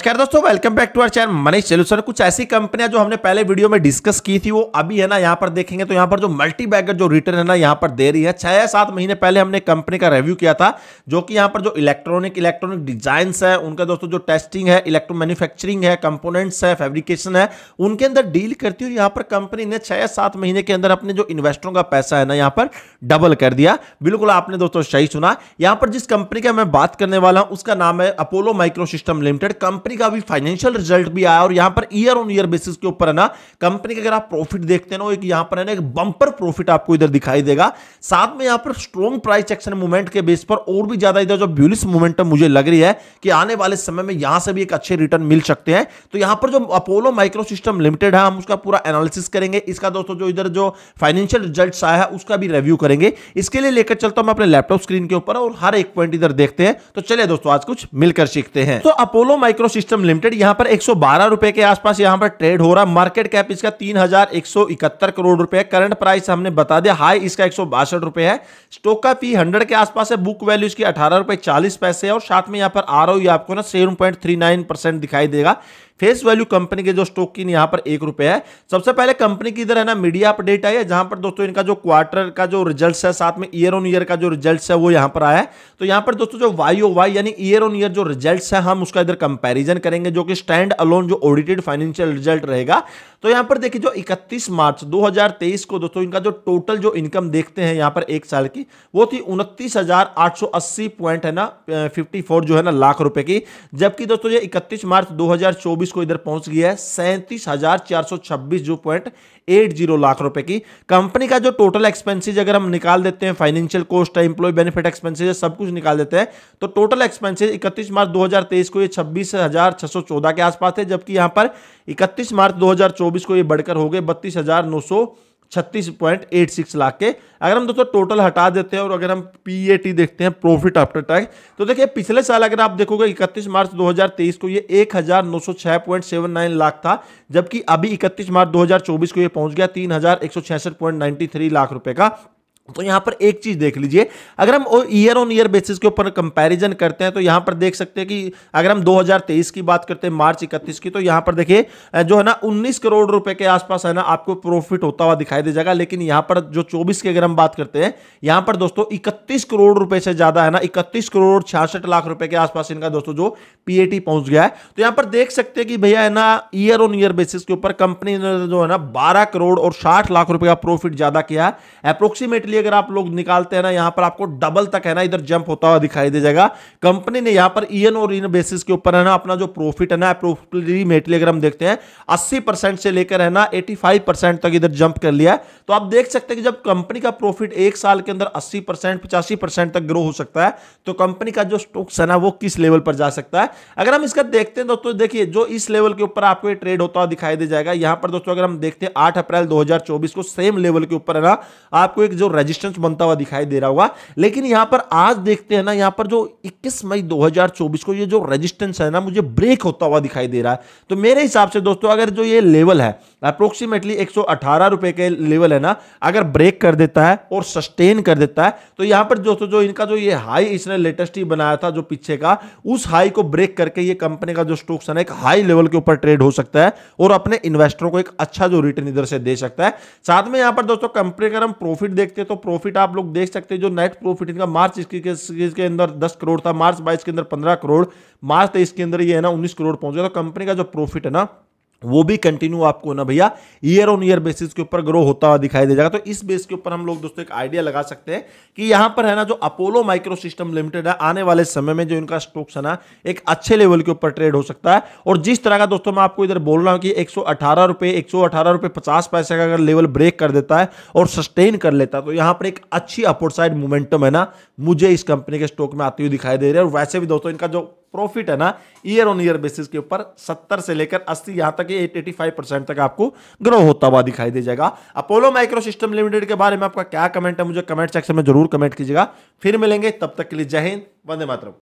नमस्कार दोस्तों welcome back to our channel Manish solution कुछ ऐसी कंपनियां जो हमने पहले वीडियो में डिस्कस की थी वो अभी है ना यहाँ पर देखेंगे तो यहाँ पर जो मल्टी बैगर जो रिटर्न है ना यहाँ पर दे रही है छह सात महीने पहले हमने कंपनी का रिव्यू किया था जो कि यहाँ पर जो इलेक्ट्रॉनिक इलेक्ट्रॉनिक डिजाइन है उनका दोस्तों जो टेस्टिंग है इलेक्ट्रो मैन्युफैक्चरिंग है कंपोनेंट्स है फेब्रिकेशन है उनके अंदर डील करती है यहाँ पर कंपनी ने छह सात महीने के अंदर अपने जो इन्वेस्टरों का पैसा है ना यहाँ पर डबल कर दिया बिल्कुल आपने दोस्तों सही सुना यहाँ पर जिस कंपनी का मैं बात करने वाला हूँ उसका नाम है Apollo micro system limited company company का अभी फाइनेंशियल रिजल्ट भी आया और यहां per year on year basis के ऊपर है ना कंपनी का अगर आप प्रॉफिट देखते हैं ना एक यहां पर है ना एक बंपर प्रॉफिट आपको इधर दिखाई देगा साथ में यहां पर स्ट्रॉन्ग प्राइस एक्शन मूवमेंट के बेस पर और भी ज्यादा इधर जो ब्यूलिस मूवमेंटम मुझे लग रही है कि आने वाले समय में यहां से भी एक अच्छे रिटर्न मिल सकते हैं तो यहां पर जो अपोलो माइक्रो सिस्टम लिमिटेड है हम उसका पूरा एनालिसिस करेंगे इसका दोस्तों जो इधर जो फाइनेंशियल रिजल्ट आया है उसका भी रिव्यू करेंगे इसके लिए लेकर चलता हूं मैं अपने लैपटॉप स्क्रीन के ऊपर और हर एक पॉइंट इधर देखते हैं तो चलिए दोस्तों आज कुछ मिलकर सीखते हैं तो अपोलो माइक्रो सिस्टम लिमिटेड यहां पर एक रुपए के आसपास यहां पर ट्रेड हो रहा है मार्केट कैप इसका तीन करोड़ रुपए करंट प्राइस हमने बता दिया हाई इसका एक रुपए है स्टॉक का पी हंड्रेड के आसपास है बुक वैल्यू इसकी अठारह रुपए चालीस पैसे और साथ में यहां पर आर आपको ना seven point three nine percent दिखाई देगा फेस वैल्यू कंपनी के जो स्टॉक की यहां पर एक रुपए है सबसे पहले कंपनी की इधर है ना मीडिया अपडेट आई है जहां पर दोस्तों इनका जो क्वार्टर का जो रिजल्ट्स है साथ में ईयर ऑन ईयर का जो रिजल्ट्स है वो यहां पर आया है तो यहां पर दोस्तों जो वाई ओ वाई यानी ईयर ऑन ईयर जो रिजल्ट्स है हम उसका इधर कंपेरिजन रिवीजन करेंगे जो कि स्टैंड अलोन जो ऑडिटेड फाइनेंशियल रिजल्ट रहेगा तो यहां पर देखिए जो 31 मार्च 2023 को दोस्तों इनका जो टोटल जो इनकम देखते हैं यहां पर एक साल की वो थी उनतीस पॉइंट है ना 54 जो है ना लाख रुपए की जबकि दोस्तों ये 31 मार्च 2024 को इधर पहुंच गया है सैंतीस जो पॉइंट एट जीरो लाख रुपए की कंपनी का जो टोटल एक्सपेंसिज अगर हम निकाल देते हैं फाइनेंशियल कॉस्ट है इंप्लॉय बेनिफिट एक्सपेंसिज सब कुछ निकाल देते हैं तो टोटल एक्सपेंसिज इकतीस मार्च 2023 को ये छब्बीस के आसपास है जबकि यहां पर इकतीस मार्च 2024 को ये बढ़कर हो गए बत्तीस छत्तीस लाख के अगर हम दोस्तों टोटल हटा देते हैं और अगर हम पीएटी देखते हैं प्रॉफिट आफ्टर टैक्स तो देखिए पिछले साल अगर आप देखोगे 31 मार्च 2023 को ये 1906.79 लाख था जबकि अभी 31 मार्च 2024 को ये पहुंच गया तीन लाख रुपए का तो यहां पर एक चीज देख लीजिए अगर हम ईयर ऑन ईयर बेसिस के ऊपर कंपैरिजन करते हैं तो यहां पर देख सकते हैं कि अगर हम 2023 की बात करते हैं मार्च इकतीस की तो यहां पर देखिए जो है ना 19 करोड़ रुपए के आसपास है ना आपको प्रॉफिट होता हुआ दिखाई दे जाएगा लेकिन यहां पर जो 24 की अगर हम बात करते हैं यहां पर दोस्तों इकतीस करोड़ रुपए से ज्यादा है ना इकतीस करोड़ छियासठ लाख रुपए के आसपास इनका दोस्तों जो पीएटी पहुंच गया है तो यहां पर देख सकते हैं कि भैया है ना ईयर ऑन ईयर बेसिस के ऊपर कंपनी ने जो है ना बारह करोड़ और साठ लाख रुपए का प्रॉफिट ज्यादा किया है अप्रोक्सीमेटली अगर आप लोग निकालते हैं ना यहां पर आपको डबल तक है ना इधर जंप होता हुआ दिखाई दे जाएगा कंपनी ने यहां पर ईएन और इन बेसिस के ऊपर है ना अपना जो प्रॉफिट है ना अप्रोप्रीमेटली अगर हम देखते हैं अस्सी परसेंट से लेकर है ना एटी फाइव परसेंट तक इधर जंप कर लिया तो आप देख सकते हैं कि जब कंपनी का प्रॉफिट एक साल के अंदर अस्सी परसेंट पचासी परसेंट तक ग्रो हो सकता है तो कंपनी का जो स्टॉक्स है ना वो किस लेवल पर जा सकता है अगर हम इसका देखते हैं दोस्तों देखिए जो इस लेवल के ऊपर आपको ये ट्रेड होता हुआ दिखाई दे जाएगा यहां पर दोस्तों अगर हम देखते हैं आठ अप्रैल दो को सेम लेवल के ऊपर है ना आपको एक जो रजिस्ट रेजिस्टेंस बनता हुआ दिखाई दे रहा होगा लेकिन यहां पर आज देखते हैं ना यहां पर जो 21 मई 2024 को ये जो रेजिस्टेंस है ना मुझे ब्रेक होता हुआ दिखाई दे रहा है तो मेरे हिसाब से दोस्तों अगर जो ये लेवल है अप्रोक्सीमेटली एक रुपए के लेवल है ना अगर ब्रेक कर देता है और सस्टेन कर देता है तो यहां पर दोस्तों जो इनका जो ये हाई इसने लेटेस्ट ही बनाया था जो पीछे का उस हाई को ब्रेक करके ये कंपनी का जो स्टॉक्स है ना एक हाई लेवल के ऊपर ट्रेड हो सकता है और अपने इन्वेस्टरों को एक अच्छा जो रिटर्न इधर से दे सकता है साथ में यहां पर दोस्तों कंपनी अगर हम प्रॉफिट देखते हैं तो प्रॉफिट आप लोग देख सकते हैं जो नेट प्रॉफिट इनका मार्च इक्कीस के अंदर दस करोड़ था मार्च बाईस के अंदर पंद्रह करोड़ मार्च तेईस के अंदर ये है ना उन्नीस करोड़ पहुंच गया तो कंपनी का जो प्रॉफिट है ना वो भी कंटिन्यू आपको ना भैया ईयर ऑन ईयर बेसिस के ऊपर ग्रो होता हुआ दिखाई दे जाएगा तो इस बेस के ऊपर हम लोग दोस्तों एक आइडिया लगा सकते हैं कि यहाँ पर है ना जो अपोलो माइक्रो सिस्टम लिमिटेड है आने वाले समय में जो इनका स्टॉक्स है ना एक अच्छे लेवल के ऊपर ट्रेड हो सकता है और जिस तरह का दोस्तों मैं आपको इधर बोल रहा हूँ कि एक सौ अठारह पैसे का अगर लेवल ब्रेक कर देता है और सस्टेन कर लेता है तो यहाँ पर एक अच्छी अपोर्ट साइड मोमेंटम है ना मुझे इस कंपनी के स्टॉक में आती हुई दिखाई दे रही है और वैसे भी दोस्तों इनका जो प्रॉफिट है ना ईयर ऑन ईयर बेसिस के ऊपर 70 से लेकर 80 यहां तक फाइव परसेंट तक आपको ग्रो होता हुआ दिखाई दे जाएगा अपोलो माइक्रो सिस्टम लिमिटेड के बारे में आपका क्या कमेंट है मुझे कमेंट सेक्शन में जरूर कमेंट कीजिएगा फिर मिलेंगे तब तक के लिए जय हिंद वंदे मातरम